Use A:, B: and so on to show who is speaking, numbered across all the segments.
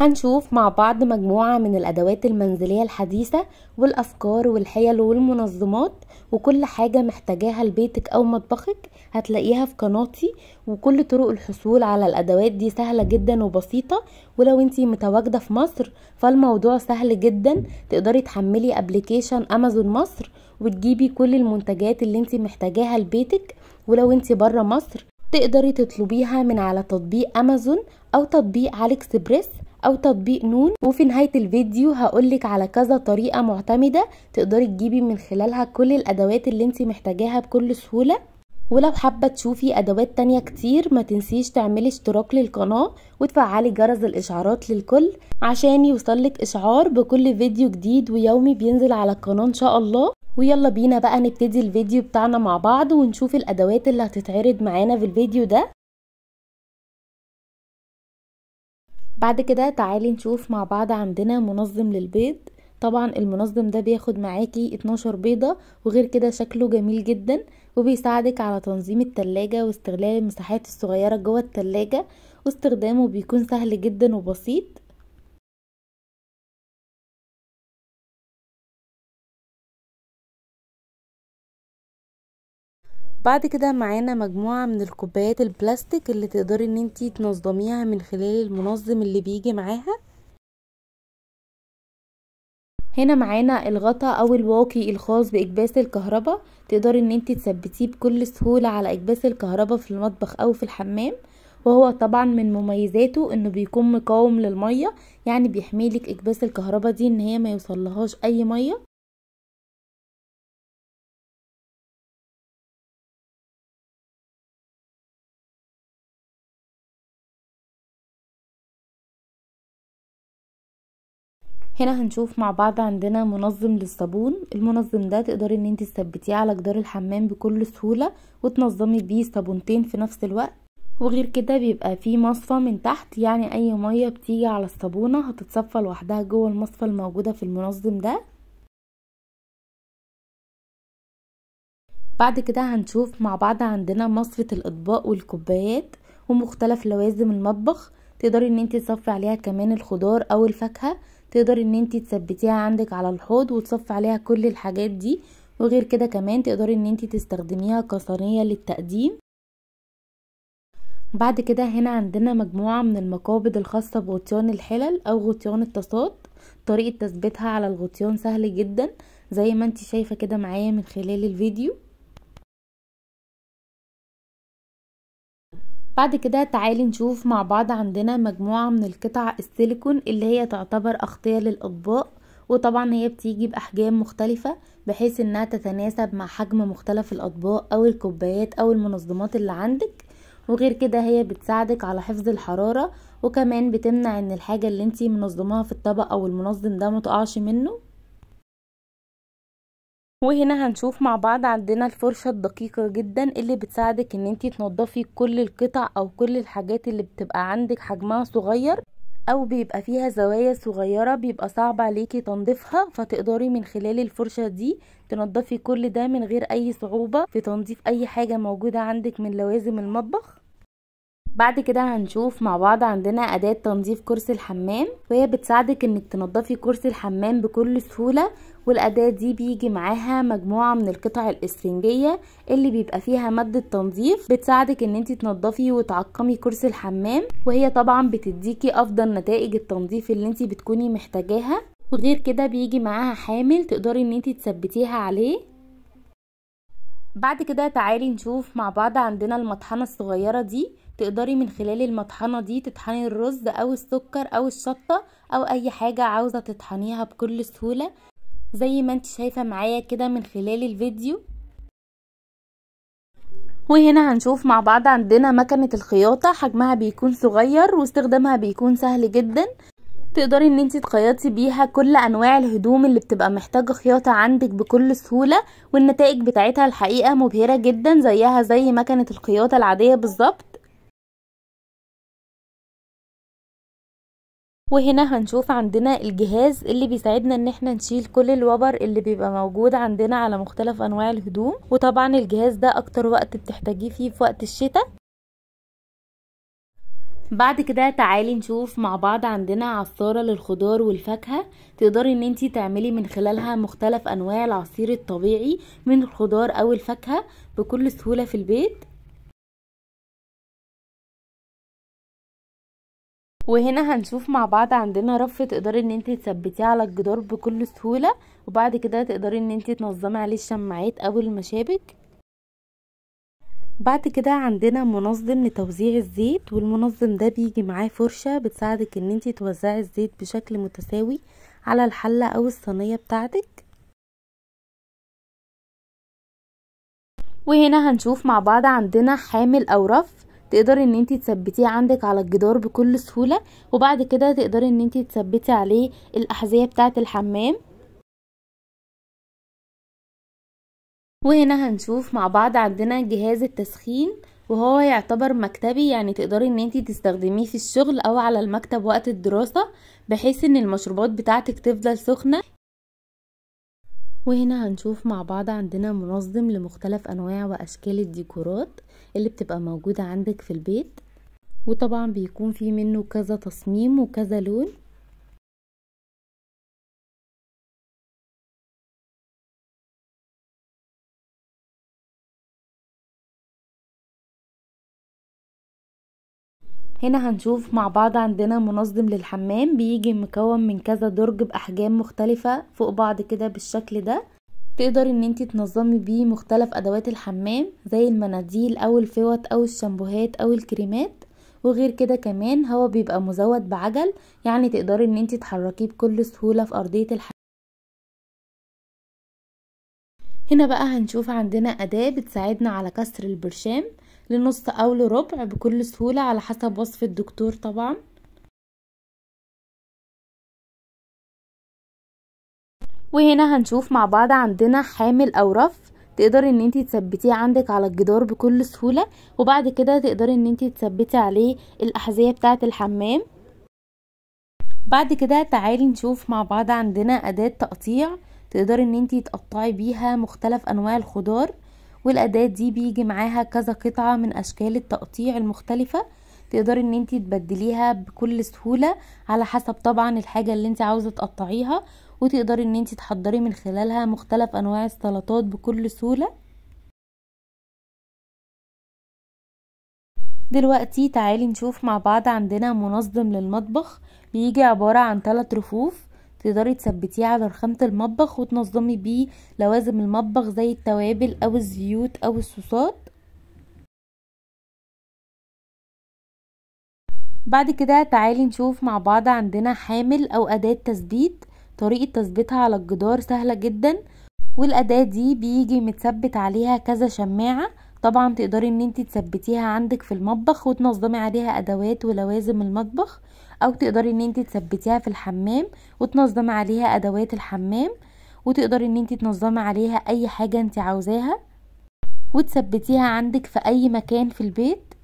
A: هنشوف مع بعض مجموعة من الأدوات المنزلية الحديثة والأفكار والحيل والمنظمات وكل حاجة محتاجاها لبيتك أو مطبخك هتلاقيها في قناتي وكل طرق الحصول على الأدوات دي سهلة جدا وبسيطة ولو انتي متواجدة في مصر فالموضوع سهل جدا تقدري تحملي ابلكيشن أمازون مصر وتجيبي كل المنتجات اللي انتي محتاجاها لبيتك ولو انتي برا مصر تقدري تطلبيها من على تطبيق امازون او تطبيق علي اكسبريس او تطبيق نون وفي نهايه الفيديو هقولك على كذا طريقه معتمده تقدري تجيبي من خلالها كل الادوات اللي انت محتاجاها بكل سهوله ولو حابة تشوفي أدوات تانية كتير ما تنسيش تعملي اشتراك للقناة وتفعلي جرس الإشعارات للكل عشان يوصلك إشعار بكل فيديو جديد ويومي بينزل على القناة إن شاء الله ويلا بينا بقى نبتدي الفيديو بتاعنا مع بعض ونشوف الأدوات اللي هتتعرض معانا في الفيديو ده بعد كده تعالي نشوف مع بعض عندنا منظم للبيض طبعا المنظم ده بياخد معاكي 12 بيضة وغير كده شكله جميل جدا وبيساعدك على تنظيم التلاجة واستغلال المساحات الصغيرة جوه التلاجة واستخدامه بيكون سهل جدا وبسيط بعد كده معانا مجموعة من الكوبايات البلاستيك اللي تقدري ان انتي تنظميها من خلال المنظم اللي بيجي معاها هنا معانا الغطا او الواقي الخاص باكباس الكهرباء تقدري ان انتي تثبتيه بكل سهوله على اكباس الكهرباء في المطبخ او في الحمام وهو طبعا من مميزاته انه بيكون مقاوم للميه يعني بيحميلك اكباس الكهرباء دي ان هي ما يوصلهاش اي ميه هنا هنشوف مع بعض عندنا منظم للصابون المنظم ده تقدري ان انت تثبتيه على جدار الحمام بكل سهولة وتنظمي بيه صابونتين في نفس الوقت وغير كده بيبقى فيه مصفى من تحت يعني اي مية بتيجي على الصابونة هتتصفى لوحدها جوه المصفى الموجودة في المنظم ده بعد كده هنشوف مع بعض عندنا مصفة الاطباق والكوبايات ومختلف لوازم المطبخ تقدري ان انت تصفي عليها كمان الخضار او الفاكهة تقدر ان انت تثبتيها عندك على الحوض وتصفي عليها كل الحاجات دي وغير كده كمان تقدري ان انت تستخدميها كصينيه للتقديم بعد كده هنا عندنا مجموعة من المقابض الخاصة بغطيان الحلل او غطيان الطاسات طريقة تثبيتها على الغطيان سهل جدا زي ما انت شايفة كده معايا من خلال الفيديو بعد كده تعالي نشوف مع بعض عندنا مجموعة من القطع السيليكون اللي هي تعتبر أغطية للأطباق وطبعا هي بتيجي بأحجام مختلفة بحيث انها تتناسب مع حجم مختلف الأطباق أو الكوبايات أو المنظمات اللي عندك وغير كده هي بتساعدك على حفظ الحرارة وكمان بتمنع ان الحاجة اللي انتي منظماها في الطبق أو المنظم ده متقعش منه وهنا هنشوف مع بعض عندنا الفرشة الدقيقة جدا اللي بتساعدك ان انتي تنضفي كل القطع او كل الحاجات اللي بتبقى عندك حجمها صغير او بيبقى فيها زوايا صغيرة بيبقى صعب عليكي تنظيفها فتقدري من خلال الفرشة دي تنضفي كل ده من غير اي صعوبة في تنظيف اي حاجة موجودة عندك من لوازم المطبخ بعد كده هنشوف مع بعض عندنا أداة تنظيف كرسي الحمام وهي بتساعدك انك تنظفي كرسي الحمام بكل سهولة والأداة دي بيجي معاها مجموعة من القطع الإسفنجية اللي بيبقى فيها مادة تنظيف بتساعدك ان انت تنظفي وتعقمي كرسي الحمام وهي طبعا بتديكي أفضل نتائج التنظيف اللي انت بتكوني محتاجاها وغير كده بيجي معاها حامل تقدري ان انت تثبتيها عليه بعد كده تعالي نشوف مع بعض عندنا المطحنة الصغيرة دي تقدري من خلال المطحنة دي تطحني الرز او السكر او الشطة او اي حاجة عاوزة تطحنيها بكل سهولة زي ما انت شايفة معايا كده من خلال الفيديو وهنا هنشوف مع بعض عندنا مكنة الخياطة حجمها بيكون صغير واستخدامها بيكون سهل جدا تقدري ان انت تخيطي بيها كل انواع الهدوم اللي بتبقى محتاجه خياطه عندك بكل سهوله والنتائج بتاعتها الحقيقه مبهره جدا زيها زي مكنه الخياطه العاديه بالظبط وهنا هنشوف عندنا الجهاز اللي بيساعدنا ان احنا نشيل كل الوبر اللي بيبقى موجود عندنا على مختلف انواع الهدوم وطبعا الجهاز ده اكتر وقت بتحتاجيه فيه في وقت الشتاء بعد كده تعالي نشوف مع بعض عندنا عصارة للخضار والفاكهة تقدري ان انتي تعملي من خلالها مختلف انواع العصير الطبيعي من الخضار او الفاكهة بكل سهولة في البيت وهنا هنشوف مع بعض عندنا رف تقدري ان انت تثبتيه على الجدار بكل سهولة وبعد كده تقدري ان انت تنظمي عليه الشماعات او المشابك بعد كده عندنا منظم لتوزيع الزيت والمنظم ده بيجي معاه فرشة بتساعدك ان انت توزعي الزيت بشكل متساوي على الحلة او الصينية بتاعتك وهنا هنشوف مع بعض عندنا حامل او رف تقدري ان انت تثبتيه عندك على الجدار بكل سهولة وبعد كده تقدري ان انت تثبتي عليه الاحذية بتاعة الحمام وهنا هنشوف مع بعض عندنا جهاز التسخين وهو يعتبر مكتبي يعني تقدري ان انتي تستخدميه في الشغل او على المكتب وقت الدراسة بحيث ان المشروبات بتاعتك تفضل سخنة وهنا هنشوف مع بعض عندنا منظم لمختلف انواع واشكال الديكورات اللي بتبقى موجودة عندك في البيت وطبعا بيكون في منه كذا تصميم وكذا لون هنا هنشوف مع بعض عندنا منظم للحمام بيجي مكون من كذا درج باحجام مختلفه فوق بعض كده بالشكل ده تقدر ان انت تنظمي بيه مختلف ادوات الحمام زي المناديل او الفوط او الشامبوهات او الكريمات وغير كده كمان هو بيبقى مزود بعجل يعني تقدري ان انت تحركيه بكل سهوله في ارضيه الحمام هنا بقى هنشوف عندنا أداة بتساعدنا على كسر البرشام لنص أو لربع بكل سهولة على حسب وصف الدكتور طبعا وهنا هنشوف مع بعض عندنا حامل أو رف تقدري ان انتي تثبتيه عندك على الجدار بكل سهولة وبعد كده تقدري ان انتي تثبتي عليه الأحذية بتاعة الحمام بعد كده تعالي نشوف مع بعض عندنا أداة تقطيع تقدري ان انتي تقطعي بيها مختلف أنواع الخضار والاداة دي بيجي معاها كذا قطعة من اشكال التقطيع المختلفة تقدري ان انت تبدليها بكل سهولة على حسب طبعا الحاجة اللي انت عاوزة تقطعيها وتقدري ان انت تحضري من خلالها مختلف انواع السلطات بكل سهولة دلوقتي تعالي نشوف مع بعض عندنا منظم للمطبخ بيجي عبارة عن ثلاث رفوف تقدري تثبتيه على رخامة المطبخ وتنظمي بيه لوازم المطبخ زي التوابل او الزيوت او الصوصات بعد كده تعالي نشوف مع بعض عندنا حامل او اداة تثبيت طريقة تثبيتها على الجدار سهلة جدا والاداة دي بيجي متثبت عليها كذا شماعة طبعا تقدري ان انت تثبتيها عندك في المطبخ وتنظمي عليها ادوات ولوازم المطبخ او تقدري ان انت تثبتيها في الحمام وتنظمي عليها ادوات الحمام وتقدري ان انت تنظمي عليها اي حاجة انت عاوزاها وتثبتيها عندك في اي مكان في البيت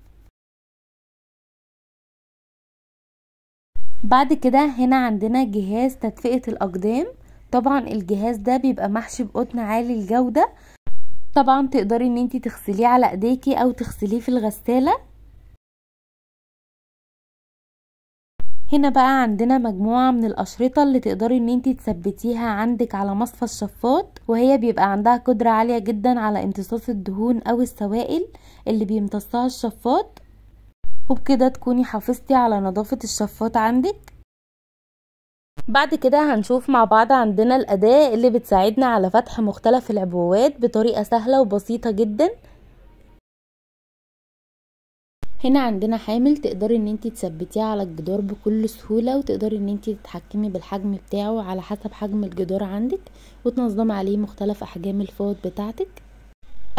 A: بعد كده هنا عندنا جهاز تدفئة الاقدام طبعا الجهاز ده بيبقى محشي بقطن عالي الجودة طبعا تقدري ان انت تغسليه على ايديكي او تغسليه في الغسالة هنا بقى عندنا مجموعة من الأشرطة اللي تقدري ان انت تثبتيها عندك على مصفى الشفاط وهي بيبقى عندها قدرة عالية جدا على امتصاص الدهون او السوائل اللي بيمتصها الشفاط وبكده تكوني حافظتي على نظافة الشفاط عندك بعد كده هنشوف مع بعض عندنا الأداة اللي بتساعدنا على فتح مختلف العبوات بطريقة سهلة وبسيطة جداً هنا عندنا حامل تقدري ان انت تثبتيه على الجدار بكل سهولة وتقدري ان انت تتحكمي بالحجم بتاعه على حسب حجم الجدار عندك وتنظمي عليه مختلف احجام الفوط بتاعتك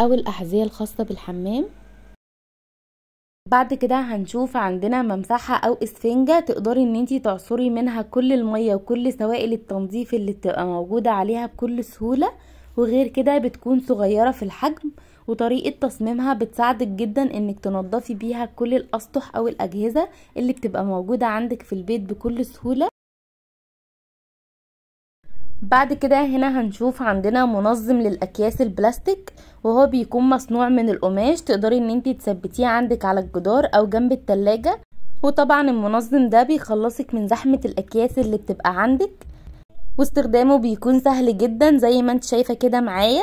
A: او الاحذية الخاصة بالحمام بعد كده هنشوف عندنا ممسحة او اسفنجة تقدري ان انتي تعصري منها كل المية وكل سوائل التنظيف اللي بتبقى موجودة عليها بكل سهولة وغير كده بتكون صغيرة في الحجم وطريقة تصميمها بتساعدك جدا انك تنضفي بيها كل الاسطح او الاجهزة اللي بتبقى موجودة عندك في البيت بكل سهولة بعد كده هنا هنشوف عندنا منظم للاكياس البلاستيك وهو بيكون مصنوع من القماش تقدري ان انتي تثبتيه عندك على الجدار او جنب التلاجة وطبعا المنظم ده بيخلصك من زحمة الاكياس اللي بتبقى عندك واستخدامه بيكون سهل جدا زي ما انت شايفة كده معايا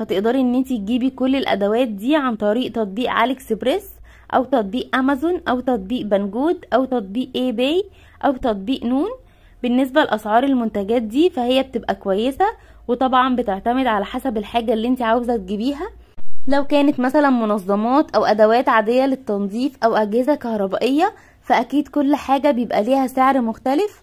A: فتقدري ان انت تجيبي كل الادوات دي عن طريق تطبيق علي اكسبريس او تطبيق امازون او تطبيق بنجود او تطبيق اي باي او تطبيق نون بالنسبة لأسعار المنتجات دي فهي بتبقى كويسة وطبعا بتعتمد على حسب الحاجة اللي انت عاوزة تجيبيها لو كانت مثلا منظمات او ادوات عادية للتنظيف او اجهزة كهربائية فاكيد كل حاجة بيبقى ليها سعر مختلف